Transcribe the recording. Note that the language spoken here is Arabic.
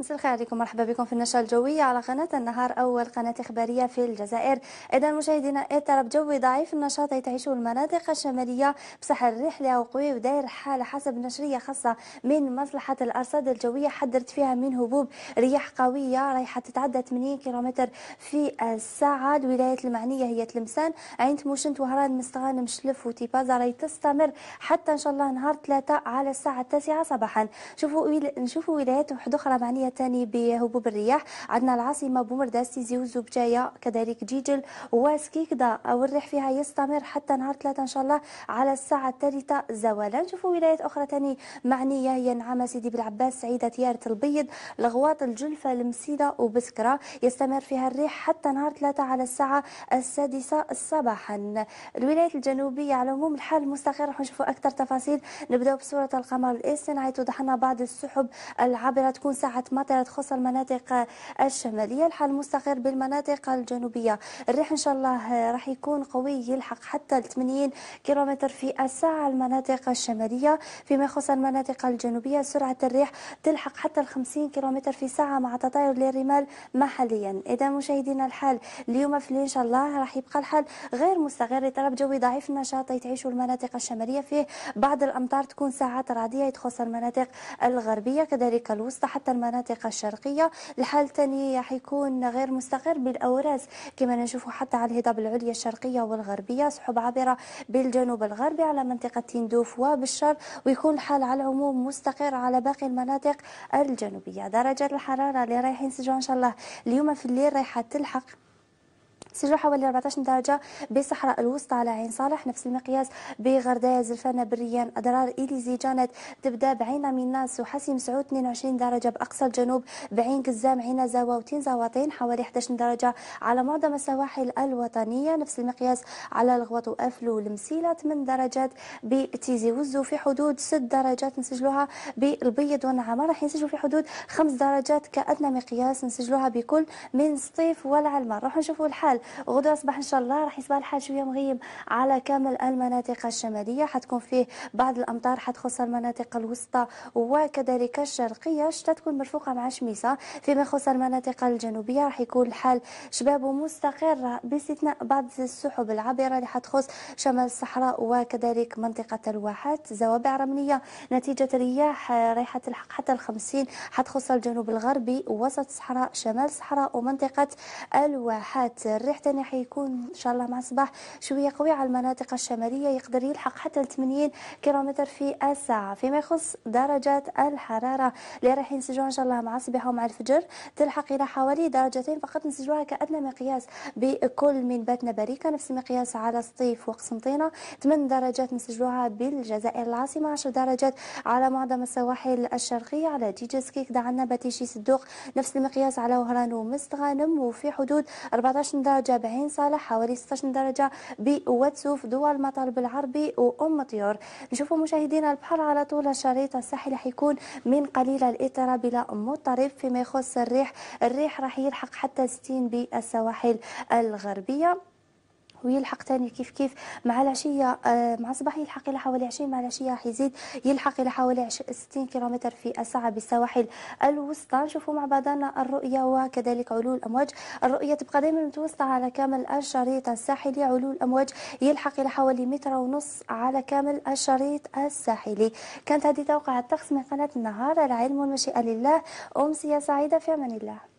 مساء الخير عليكم مرحبا بكم في النشرة الجوية على قناة النهار أول قناة إخبارية في الجزائر إذا مشاهدينا اضطراب جوي ضعيف النشاط يتعيشه المناطق الشمالية بصح الرحله وقوي وداير حالة حسب نشرية خاصة من مصلحة الأرصاد الجوية حذرت فيها من هبوب رياح قوية رايحة تتعدى 80 كيلومتر في الساعة الولايات المعنية هي تلمسان عين تموشنت وهران مستغان مشلف وتيبازا راهي تستمر حتى إن شاء الله نهار ثلاثة على الساعة التاسعة صباحا شوفوا نشوفوا ولايات وحدة أخرى معنية الولاية بهبوب الرياح عندنا العاصمة بومردة سيزي وزبجاية كذلك جيجل وسكيكدا والريح فيها يستمر حتى نهار ثلاثة إن شاء الله على الساعة الثالثة زوالا نشوفوا ولايات أخرى ثاني معنية هي نعامه سيدي بالعباس سعيدة تيارة البيض الغواط الجلفة المسيدة وبسكرة يستمر فيها الريح حتى نهار ثلاثة على الساعة السادسة صباحا الولايات الجنوبية على العموم الحال مستقر راح نشوفوا أكثر تفاصيل نبداو بصورة القمر الإيسن عيط توضح لنا بعض السحب العابرة تكون ساعة مطرت خاصة المناطق الشمالية الحال مستقر بالمناطق الجنوبية الريح إن شاء الله راح يكون قوي يلحق حتى 80 كيلومتر في الساعة المناطق الشمالية فيما يخص المناطق الجنوبية سرعة الريح تلحق حتى 50 كيلومتر في الساعة مع تطاير للرمال محليا إذا مشاهدينا الحال اليوم في إن شاء الله راح يبقى الحال غير مستقر طلب جوي ضعيف النشاط يتعيشوا المناطق الشمالية فيه بعض الأمطار تكون ساعات رعدية تخص المناطق الغربية كذلك الوسطى حتى المناطق المناطق الشرقية الحال الثاني حيكون غير مستقر بالأوراس كما نشوف حتى على الهضاب العليا الشرقية والغربية سحب عابرة بالجنوب الغربي على منطقة تندوف وبالشر ويكون الحال على العموم مستقر على باقي المناطق الجنوبية درجة الحرارة اللي رايحين نسجلوا إن شاء الله اليوم في الليل رايحة تلحق سجل حوالي 14 درجة بصحراء الوسطى على عين صالح نفس المقياس بغرداية زلفانة بريان أضرار إليزي جانت تبدا بعين ميناس وحسيم مسعود 22 درجة بأقصى الجنوب بعين كزام عين زاوة وتين زاوتين حوالي 11 درجة على معظم السواحل الوطنية نفس المقياس على الغوط وأفلو المسيلة 8 درجات بتيزي وزو في حدود 6 درجات نسجلوها بالبيض والنعامة راح نسجلوا في حدود 5 درجات كأدنى مقياس نسجلوها بكل من سطيف والعلمة راح نشوفوا الحال غدا اصبح ان شاء الله راح يصبح الحال شويه مغيم على كامل المناطق الشماليه حتكون فيه بعض الامطار حتخص المناطق الوسطى وكذلك الشرقيه الشتاء تكون مرفوقه مع شميسه فيما يخص المناطق الجنوبيه راح يكون الحال شباب ومستقر باستثناء بعض السحب العابره اللي حتخص شمال الصحراء وكذلك منطقه الواحات زوابع رمليه نتيجه رياح رايحه تلحق حتى ال 50 حتخص الجنوب الغربي وسط الصحراء شمال الصحراء ومنطقه الواحات الريح الرياح تاني حيكون ان شاء الله مع الصباح شويه قوي على المناطق الشماليه يقدر يلحق حتى 80 كيلومتر في الساعه فيما يخص درجات الحراره اللي راح ينسجوها ان شاء الله مع الصباح ومع الفجر تلحق الى حوالي درجتين فقط نسجلوها كادنى مقياس بكل من باتنا بريكا نفس المقياس على سطيف وقسنطينه 8 درجات نسجلوها بالجزائر العاصمه 10 درجات على معظم السواحل الشرقيه على تيجسكي كيكدا عندنا باتيشي صدوق نفس المقياس على وهران ومستغانم وفي حدود 14 درجه درجة بعين صالح حوالي 16 درجة بواتسوف دول المطر بالعربي وأم طيور نشوفوا مشاهدينا البحر على طول الشريط الساحلي حيكون من قليل الاضطراب إلى مضطرب فيما يخص الريح الريح راح يلحق حتى 60 بالسواحل الغربية ويلحق ثاني كيف كيف مع العشيه آه، مع الصباح يلحق الى حوالي 20 مع العشيه راح يزيد يلحق الى حوالي 60 كيلومتر في الساعه بالسواحل الوسطى نشوفوا مع بعضنا الرؤيه وكذلك علو الامواج الرؤيه تبقى دائما متوسطه على كامل الشريط الساحلي علو الامواج يلحق الى حوالي متر ونص على كامل الشريط الساحلي كانت هذه توقع الطقس من قناه النهار العلم والمشيئه لله امسيه سعيده في امان الله